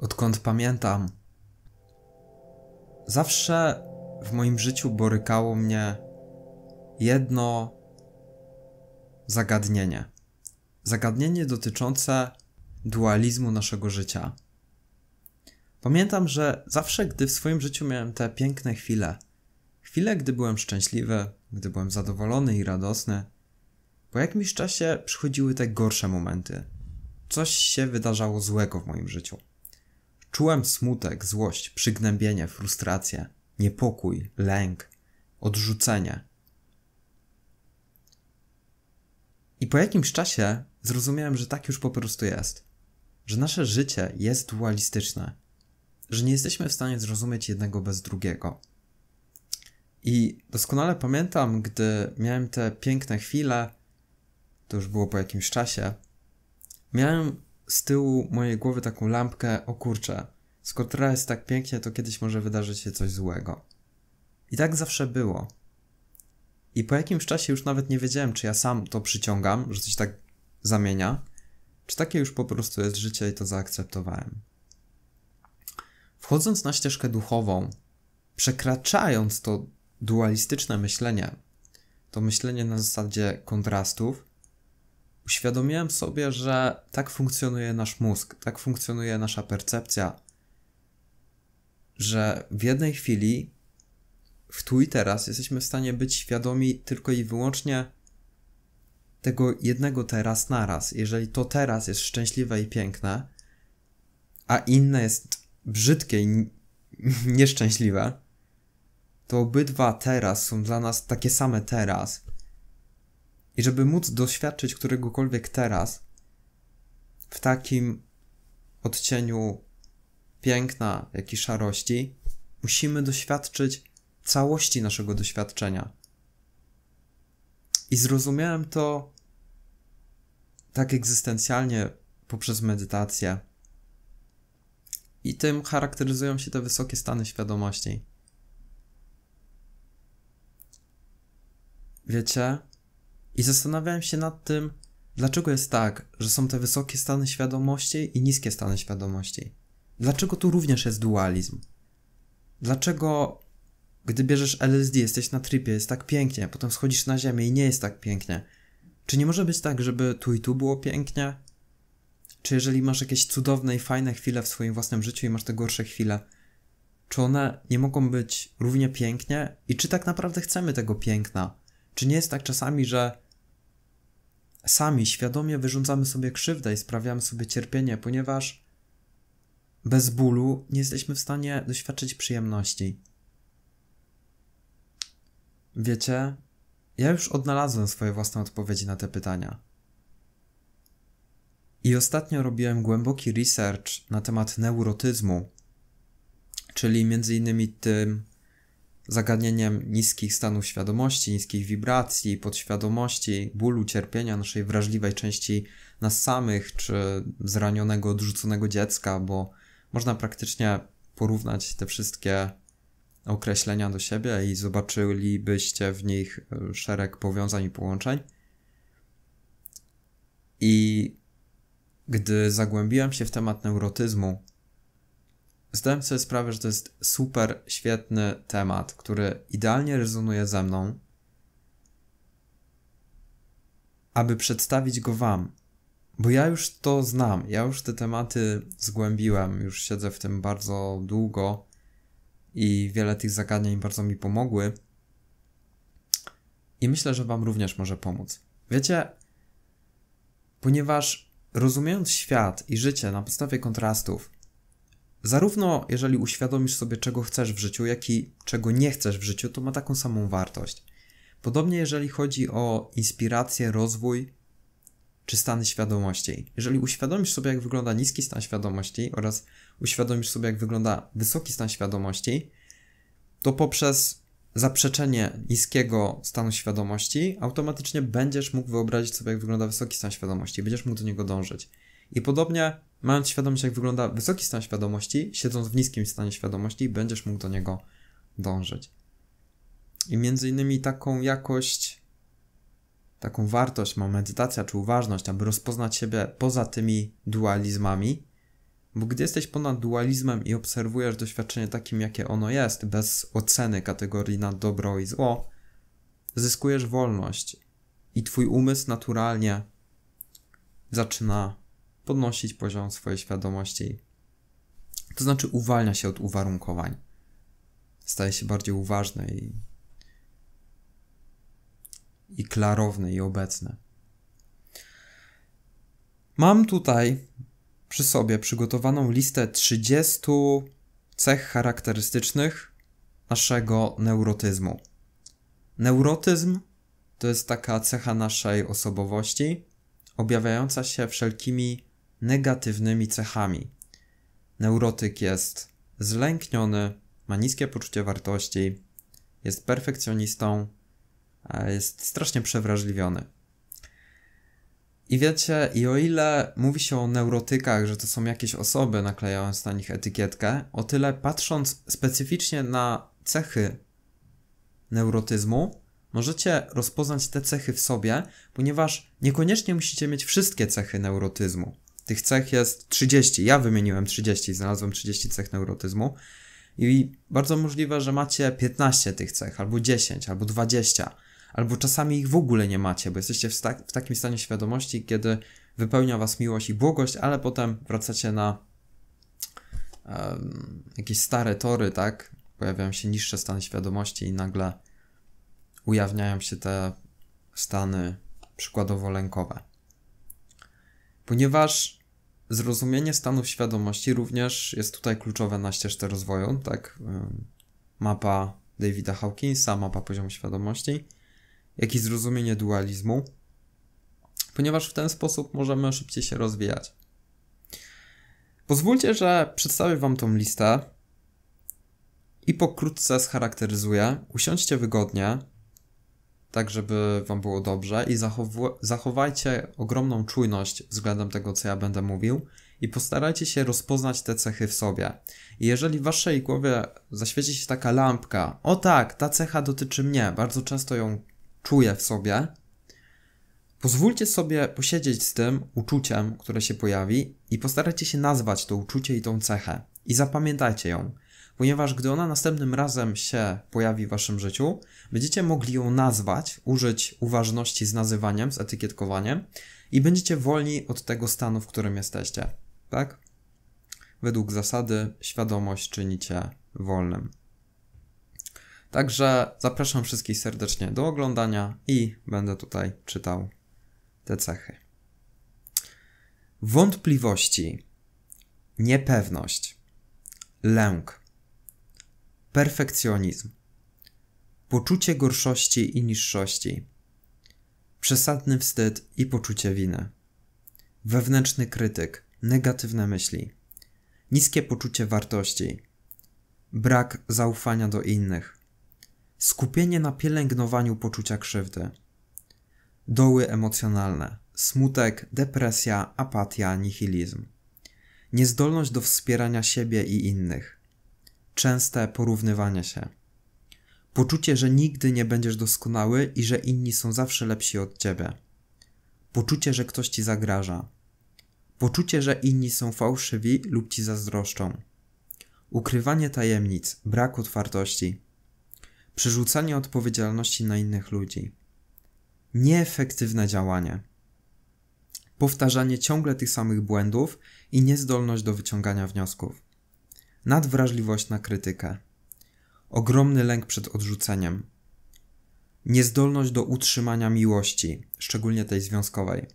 odkąd pamiętam. Zawsze w moim życiu borykało mnie jedno zagadnienie. Zagadnienie dotyczące dualizmu naszego życia. Pamiętam, że zawsze, gdy w swoim życiu miałem te piękne chwile, chwile, gdy byłem szczęśliwy, gdy byłem zadowolony i radosny, po jakimś czasie przychodziły te gorsze momenty. Coś się wydarzało złego w moim życiu. Czułem smutek, złość, przygnębienie, frustrację, niepokój, lęk, odrzucenie. I po jakimś czasie zrozumiałem, że tak już po prostu jest. Że nasze życie jest dualistyczne. Że nie jesteśmy w stanie zrozumieć jednego bez drugiego. I doskonale pamiętam, gdy miałem te piękne chwile, to już było po jakimś czasie, miałem z tyłu mojej głowy taką lampkę, o kurczę, skoro teraz jest tak pięknie, to kiedyś może wydarzyć się coś złego. I tak zawsze było. I po jakimś czasie już nawet nie wiedziałem, czy ja sam to przyciągam, że coś tak zamienia, czy takie już po prostu jest życie i to zaakceptowałem. Wchodząc na ścieżkę duchową, przekraczając to dualistyczne myślenie, to myślenie na zasadzie kontrastów, uświadomiłem sobie, że tak funkcjonuje nasz mózg, tak funkcjonuje nasza percepcja, że w jednej chwili, w tu i teraz, jesteśmy w stanie być świadomi tylko i wyłącznie tego jednego teraz naraz. Jeżeli to teraz jest szczęśliwe i piękne, a inne jest brzydkie i nieszczęśliwe, to obydwa teraz są dla nas takie same teraz i żeby móc doświadczyć któregokolwiek teraz w takim odcieniu piękna, jak i szarości, musimy doświadczyć całości naszego doświadczenia. I zrozumiałem to tak egzystencjalnie poprzez medytację. I tym charakteryzują się te wysokie stany świadomości. Wiecie, i zastanawiałem się nad tym, dlaczego jest tak, że są te wysokie stany świadomości i niskie stany świadomości. Dlaczego tu również jest dualizm? Dlaczego, gdy bierzesz LSD, jesteś na tripie, jest tak pięknie, potem schodzisz na ziemię i nie jest tak pięknie? Czy nie może być tak, żeby tu i tu było pięknie? Czy jeżeli masz jakieś cudowne i fajne chwile w swoim własnym życiu i masz te gorsze chwile, czy one nie mogą być równie pięknie? I czy tak naprawdę chcemy tego piękna? Czy nie jest tak czasami, że sami świadomie wyrządzamy sobie krzywdę i sprawiamy sobie cierpienie, ponieważ bez bólu nie jesteśmy w stanie doświadczyć przyjemności. Wiecie, ja już odnalazłem swoje własne odpowiedzi na te pytania. I ostatnio robiłem głęboki research na temat neurotyzmu, czyli między innymi tym, zagadnieniem niskich stanów świadomości, niskich wibracji, podświadomości, bólu, cierpienia naszej wrażliwej części nas samych, czy zranionego, odrzuconego dziecka, bo można praktycznie porównać te wszystkie określenia do siebie i zobaczylibyście w nich e, szereg powiązań i połączeń. I gdy zagłębiłem się w temat neurotyzmu, zdałem sobie sprawę, że to jest super świetny temat, który idealnie rezonuje ze mną, aby przedstawić go Wam. Bo ja już to znam, ja już te tematy zgłębiłem, już siedzę w tym bardzo długo i wiele tych zagadnień bardzo mi pomogły. I myślę, że Wam również może pomóc. Wiecie, ponieważ rozumiejąc świat i życie na podstawie kontrastów, Zarówno jeżeli uświadomisz sobie, czego chcesz w życiu, jak i czego nie chcesz w życiu, to ma taką samą wartość. Podobnie jeżeli chodzi o inspirację, rozwój czy stany świadomości. Jeżeli uświadomisz sobie, jak wygląda niski stan świadomości oraz uświadomisz sobie, jak wygląda wysoki stan świadomości, to poprzez zaprzeczenie niskiego stanu świadomości automatycznie będziesz mógł wyobrazić sobie, jak wygląda wysoki stan świadomości, będziesz mógł do niego dążyć. I podobnie, mając świadomość, jak wygląda wysoki stan świadomości, siedząc w niskim stanie świadomości, będziesz mógł do niego dążyć. I między innymi taką jakość, taką wartość ma medytacja czy uważność, aby rozpoznać siebie poza tymi dualizmami, bo gdy jesteś ponad dualizmem i obserwujesz doświadczenie takim, jakie ono jest, bez oceny kategorii na dobro i zło, zyskujesz wolność i twój umysł naturalnie zaczyna podnosić poziom swojej świadomości. To znaczy uwalnia się od uwarunkowań. Staje się bardziej uważny i, i klarowny i obecny. Mam tutaj przy sobie przygotowaną listę 30 cech charakterystycznych naszego neurotyzmu. Neurotyzm to jest taka cecha naszej osobowości, objawiająca się wszelkimi negatywnymi cechami. Neurotyk jest zlękniony, ma niskie poczucie wartości, jest perfekcjonistą, jest strasznie przewrażliwiony. I wiecie, i o ile mówi się o neurotykach, że to są jakieś osoby, naklejając na nich etykietkę, o tyle patrząc specyficznie na cechy neurotyzmu, możecie rozpoznać te cechy w sobie, ponieważ niekoniecznie musicie mieć wszystkie cechy neurotyzmu. Tych cech jest 30. Ja wymieniłem 30, znalazłem 30 cech neurotyzmu. I bardzo możliwe, że macie 15 tych cech, albo 10, albo 20, albo czasami ich w ogóle nie macie, bo jesteście w, ta w takim stanie świadomości, kiedy wypełnia was miłość i błogość, ale potem wracacie na um, jakieś stare tory, tak? Pojawiają się niższe stany świadomości i nagle ujawniają się te stany przykładowo lękowe. Ponieważ Zrozumienie stanów świadomości również jest tutaj kluczowe na ścieżce rozwoju, tak? Mapa Davida Hawkinsa, mapa poziomu świadomości, jak i zrozumienie dualizmu, ponieważ w ten sposób możemy szybciej się rozwijać. Pozwólcie, że przedstawię Wam tą listę i pokrótce scharakteryzuję. Usiądźcie wygodnie, tak żeby Wam było dobrze i zachow- zachowajcie ogromną czujność względem tego, co ja będę mówił i postarajcie się rozpoznać te cechy w sobie. I jeżeli w Waszej głowie zaświeci się taka lampka, o tak, ta cecha dotyczy mnie, bardzo często ją czuję w sobie, pozwólcie sobie posiedzieć z tym uczuciem, które się pojawi i postarajcie się nazwać to uczucie i tą cechę i zapamiętajcie ją ponieważ gdy ona następnym razem się pojawi w waszym życiu, będziecie mogli ją nazwać, użyć uważności z nazywaniem, z etykietkowaniem i będziecie wolni od tego stanu, w którym jesteście. Tak? Według zasady świadomość czynicie wolnym. Także zapraszam wszystkich serdecznie do oglądania i będę tutaj czytał te cechy. Wątpliwości, niepewność, lęk, Perfekcjonizm. Poczucie gorszości i niższości. Przesadny wstyd i poczucie winy. Wewnętrzny krytyk, negatywne myśli. Niskie poczucie wartości. Brak zaufania do innych. Skupienie na pielęgnowaniu poczucia krzywdy. Doły emocjonalne. Smutek, depresja, apatia, nihilizm. Niezdolność do wspierania siebie i innych częste porównywanie się. Poczucie, że nigdy nie będziesz doskonały i że inni są zawsze lepsi od ciebie. Poczucie, że ktoś ci zagraża. Poczucie, że inni są fałszywi lub ci zazdroszczą. Ukrywanie tajemnic, brak otwartości. Przerzucanie odpowiedzialności na innych ludzi. Nieefektywne działanie. Powtarzanie ciągle tych samych błędów i niezdolność do wyciągania wniosków nadwrażliwość na krytykę, ogromny lęk przed odrzuceniem, niezdolność do utrzymania miłości, szczególnie tej związkowej,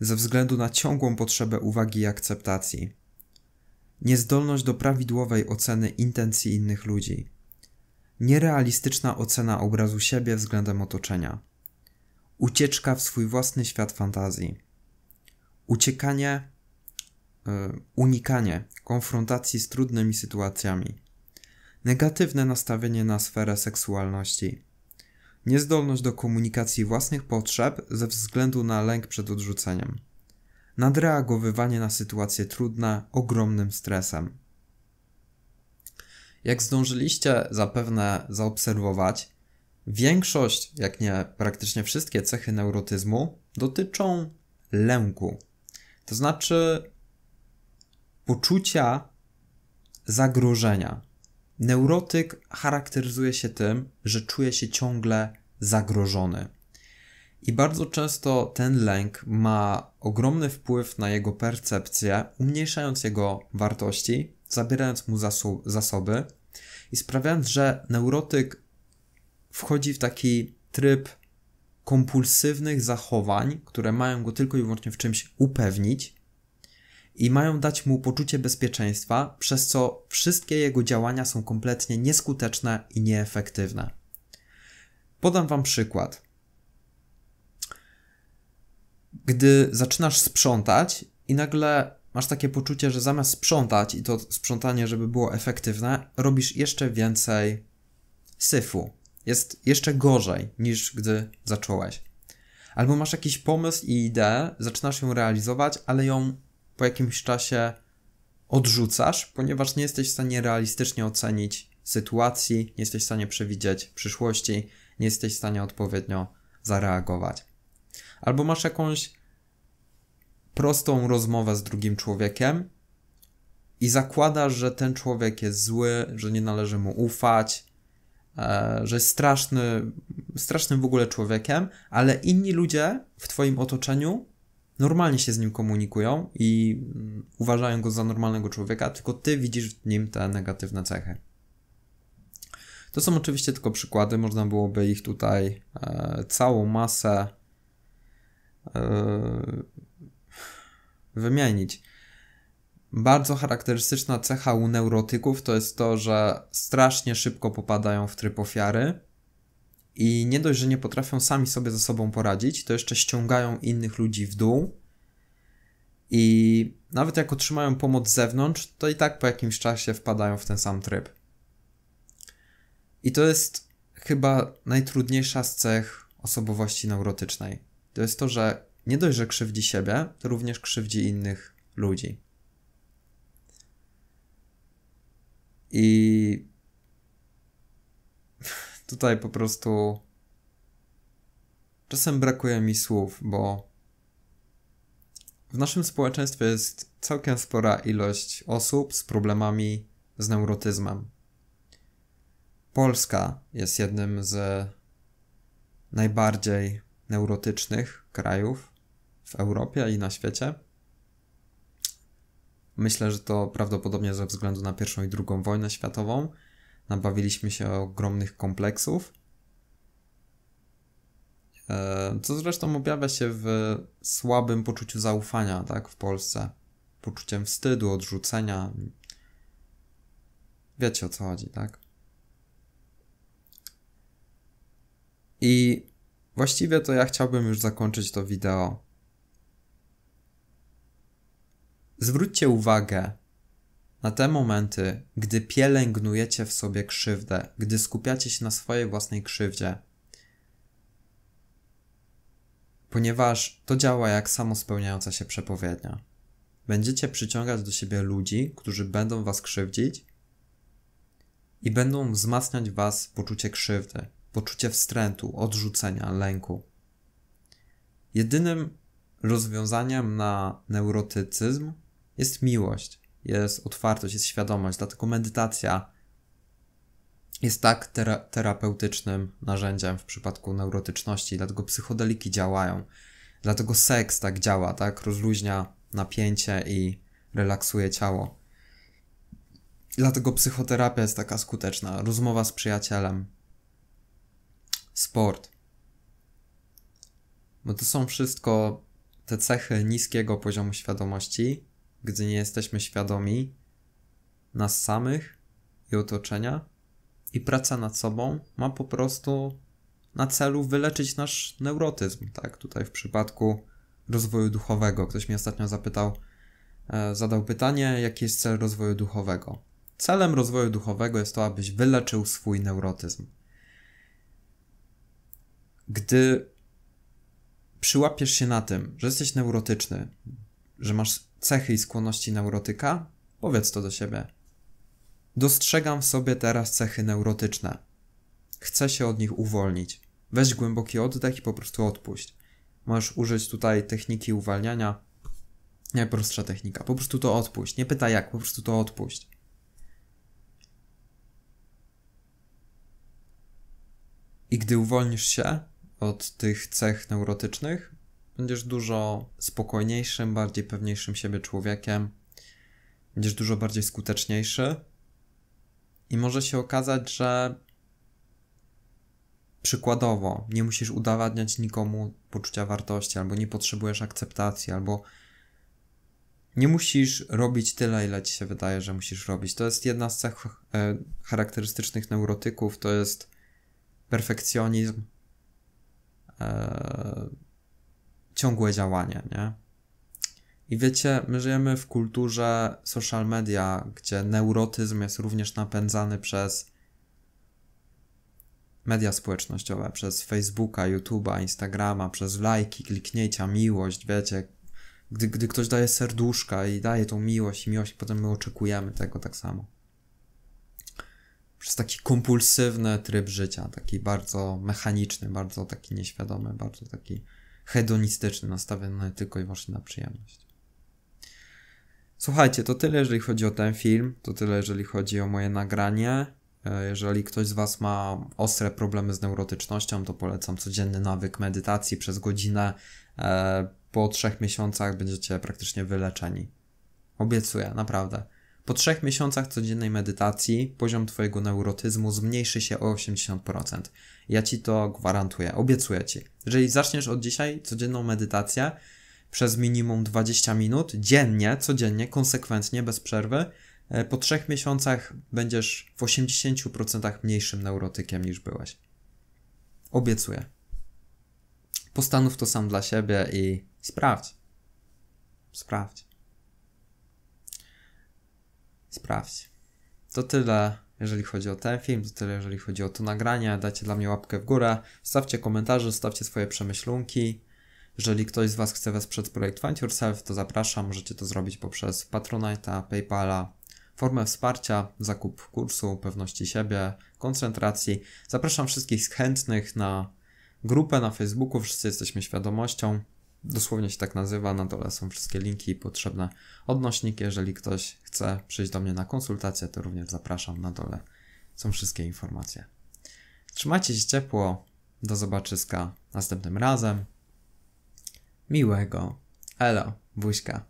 ze względu na ciągłą potrzebę uwagi i akceptacji, niezdolność do prawidłowej oceny intencji innych ludzi, nierealistyczna ocena obrazu siebie względem otoczenia, ucieczka w swój własny świat fantazji, uciekanie Y, unikanie konfrontacji z trudnymi sytuacjami, negatywne nastawienie na sferę seksualności, niezdolność do komunikacji własnych potrzeb ze względu na lęk przed odrzuceniem, nadreagowywanie na sytuacje trudne ogromnym stresem. Jak zdążyliście zapewne zaobserwować, większość, jak nie praktycznie wszystkie cechy neurotyzmu dotyczą lęku. To znaczy poczucia zagrożenia. Neurotyk charakteryzuje się tym, że czuje się ciągle zagrożony. I bardzo często ten lęk ma ogromny wpływ na jego percepcję, umniejszając jego wartości, zabierając mu zasu- zasoby i sprawiając, że neurotyk wchodzi w taki tryb kompulsywnych zachowań, które mają go tylko i wyłącznie w czymś upewnić, i mają dać mu poczucie bezpieczeństwa, przez co wszystkie jego działania są kompletnie nieskuteczne i nieefektywne. Podam Wam przykład. Gdy zaczynasz sprzątać i nagle masz takie poczucie, że zamiast sprzątać i to sprzątanie, żeby było efektywne, robisz jeszcze więcej syfu. Jest jeszcze gorzej niż gdy zacząłeś. Albo masz jakiś pomysł i ideę, zaczynasz ją realizować, ale ją po jakimś czasie odrzucasz, ponieważ nie jesteś w stanie realistycznie ocenić sytuacji, nie jesteś w stanie przewidzieć przyszłości, nie jesteś w stanie odpowiednio zareagować. Albo masz jakąś prostą rozmowę z drugim człowiekiem i zakładasz, że ten człowiek jest zły, że nie należy mu ufać, e, że jest straszny, strasznym w ogóle człowiekiem, ale inni ludzie w Twoim otoczeniu normalnie się z nim komunikują i mm, uważają go za normalnego człowieka, tylko ty widzisz w nim te negatywne cechy. To są oczywiście tylko przykłady, można byłoby ich tutaj e, całą masę e, wymienić. Bardzo charakterystyczna cecha u neurotyków to jest to, że strasznie szybko popadają w tryb ofiary i nie dość, że nie potrafią sami sobie ze sobą poradzić, to jeszcze ściągają innych ludzi w dół. I nawet jak otrzymają pomoc z zewnątrz, to i tak po jakimś czasie wpadają w ten sam tryb. I to jest chyba najtrudniejsza z cech osobowości neurotycznej. To jest to, że nie dość, że krzywdzi siebie, to również krzywdzi innych ludzi. I Tutaj po prostu czasem brakuje mi słów, bo w naszym społeczeństwie jest całkiem spora ilość osób z problemami z neurotyzmem. Polska jest jednym z najbardziej neurotycznych krajów w Europie i na świecie. Myślę, że to prawdopodobnie ze względu na pierwszą i drugą wojnę światową nabawiliśmy się ogromnych kompleksów. E, co zresztą objawia się w słabym poczuciu zaufania, tak, w Polsce. Poczuciem wstydu, odrzucenia. Wiecie o co chodzi, tak? I właściwie to ja chciałbym już zakończyć to wideo. Zwróćcie uwagę na te momenty, gdy pielęgnujecie w sobie krzywdę, gdy skupiacie się na swojej własnej krzywdzie. Ponieważ to działa jak samospełniająca się przepowiednia. Będziecie przyciągać do siebie ludzi, którzy będą was krzywdzić i będą wzmacniać was poczucie krzywdy, poczucie wstrętu, odrzucenia, lęku. Jedynym rozwiązaniem na neurotycyzm jest miłość jest otwartość, jest świadomość. Dlatego medytacja jest tak tera terapeutycznym narzędziem w przypadku neurotyczności, dlatego psychodeliki działają. Dlatego seks tak działa, tak? Rozluźnia napięcie i relaksuje ciało. Dlatego psychoterapia jest taka skuteczna. Rozmowa z przyjacielem. Sport. Bo to są wszystko te cechy niskiego poziomu świadomości, gdy nie jesteśmy świadomi nas samych i otoczenia, i praca nad sobą ma po prostu na celu wyleczyć nasz neurotyzm. Tak, tutaj w przypadku rozwoju duchowego. Ktoś mi ostatnio zapytał, e, zadał pytanie, jaki jest cel rozwoju duchowego. Celem rozwoju duchowego jest to, abyś wyleczył swój neurotyzm. Gdy przyłapiesz się na tym, że jesteś neurotyczny, że masz cechy i skłonności neurotyka? Powiedz to do siebie. Dostrzegam w sobie teraz cechy neurotyczne. Chcę się od nich uwolnić. Weź głęboki oddech i po prostu odpuść. Możesz użyć tutaj techniki uwalniania. Najprostsza technika. Po prostu to odpuść. Nie pytaj jak, po prostu to odpuść. I gdy uwolnisz się od tych cech neurotycznych, Będziesz dużo spokojniejszym, bardziej pewniejszym siebie człowiekiem. Będziesz dużo bardziej skuteczniejszy. I może się okazać, że przykładowo nie musisz udowadniać nikomu poczucia wartości, albo nie potrzebujesz akceptacji, albo nie musisz robić tyle, ile ci się wydaje, że musisz robić. To jest jedna z cech e, charakterystycznych neurotyków, to jest perfekcjonizm. Eee ciągłe działanie, nie? I wiecie, my żyjemy w kulturze social media, gdzie neurotyzm jest również napędzany przez media społecznościowe, przez Facebooka, YouTube'a, Instagrama, przez lajki, kliknięcia, miłość, wiecie. Gdy, gdy ktoś daje serduszka i daje tą miłość i miłość, i potem my oczekujemy tego tak samo. Przez taki kompulsywny tryb życia, taki bardzo mechaniczny, bardzo taki nieświadomy, bardzo taki hedonistyczny, nastawiony tylko i wyłącznie na przyjemność. Słuchajcie, to tyle, jeżeli chodzi o ten film, to tyle, jeżeli chodzi o moje nagranie. E, jeżeli ktoś z Was ma ostre problemy z neurotycznością, to polecam codzienny nawyk medytacji przez godzinę. E, po trzech miesiącach będziecie praktycznie wyleczeni. Obiecuję, naprawdę. Po trzech miesiącach codziennej medytacji poziom Twojego neurotyzmu zmniejszy się o 80%. Ja Ci to gwarantuję, obiecuję Ci. Jeżeli zaczniesz od dzisiaj codzienną medytację przez minimum 20 minut, dziennie, codziennie, konsekwentnie, bez przerwy, e, po trzech miesiącach będziesz w 80% mniejszym neurotykiem niż byłeś. Obiecuję. Postanów to sam dla siebie i sprawdź. Sprawdź sprawdź. To tyle, jeżeli chodzi o ten film, to tyle, jeżeli chodzi o to nagranie. Dajcie dla mnie łapkę w górę, stawcie komentarze, stawcie swoje przemyślunki. Jeżeli ktoś z Was chce wesprzeć projekt Find Yourself, to zapraszam. Możecie to zrobić poprzez Patronite'a, PayPala, formę wsparcia, zakup kursu, pewności siebie, koncentracji. Zapraszam wszystkich chętnych na grupę na Facebooku. Wszyscy jesteśmy świadomością. Dosłownie się tak nazywa, na dole są wszystkie linki i potrzebne odnośniki. Jeżeli ktoś chce przyjść do mnie na konsultację, to również zapraszam. Na dole są wszystkie informacje. Trzymajcie się ciepło. Do zobaczyska następnym razem. Miłego. Elo, buźka.